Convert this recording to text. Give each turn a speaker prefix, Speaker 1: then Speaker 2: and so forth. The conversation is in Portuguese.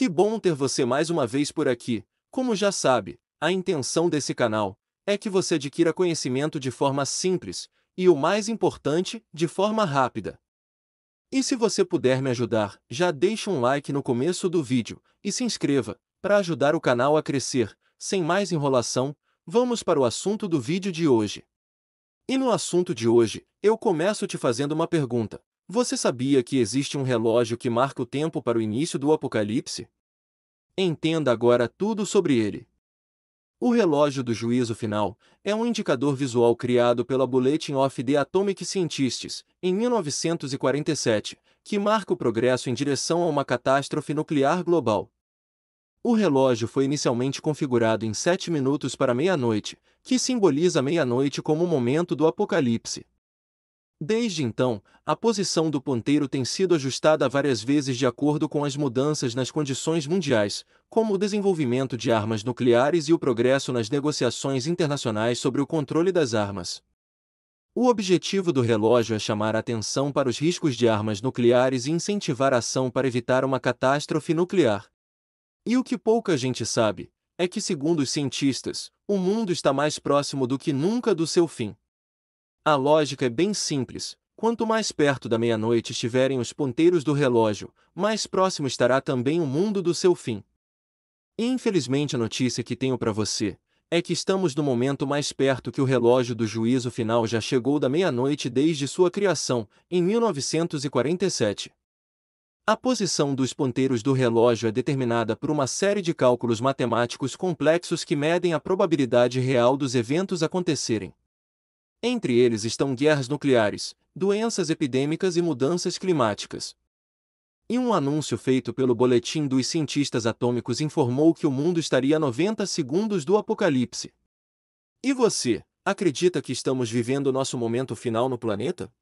Speaker 1: Que bom ter você mais uma vez por aqui. Como já sabe, a intenção desse canal é que você adquira conhecimento de forma simples e, o mais importante, de forma rápida. E se você puder me ajudar, já deixe um like no começo do vídeo e se inscreva para ajudar o canal a crescer. Sem mais enrolação, vamos para o assunto do vídeo de hoje. E no assunto de hoje, eu começo te fazendo uma pergunta. Você sabia que existe um relógio que marca o tempo para o início do Apocalipse? Entenda agora tudo sobre ele. O relógio do juízo final é um indicador visual criado pela Bulletin of the Atomic Scientists, em 1947, que marca o progresso em direção a uma catástrofe nuclear global. O relógio foi inicialmente configurado em 7 minutos para meia-noite, que simboliza meia-noite como o momento do apocalipse. Desde então, a posição do ponteiro tem sido ajustada várias vezes de acordo com as mudanças nas condições mundiais, como o desenvolvimento de armas nucleares e o progresso nas negociações internacionais sobre o controle das armas. O objetivo do relógio é chamar a atenção para os riscos de armas nucleares e incentivar a ação para evitar uma catástrofe nuclear. E o que pouca gente sabe é que, segundo os cientistas, o mundo está mais próximo do que nunca do seu fim. A lógica é bem simples. Quanto mais perto da meia-noite estiverem os ponteiros do relógio, mais próximo estará também o mundo do seu fim. E infelizmente a notícia que tenho para você é que estamos no momento mais perto que o relógio do juízo final já chegou da meia-noite desde sua criação, em 1947. A posição dos ponteiros do relógio é determinada por uma série de cálculos matemáticos complexos que medem a probabilidade real dos eventos acontecerem. Entre eles estão guerras nucleares, doenças epidêmicas e mudanças climáticas. E um anúncio feito pelo Boletim dos Cientistas Atômicos informou que o mundo estaria a 90 segundos do apocalipse. E você, acredita que estamos vivendo nosso momento final no planeta?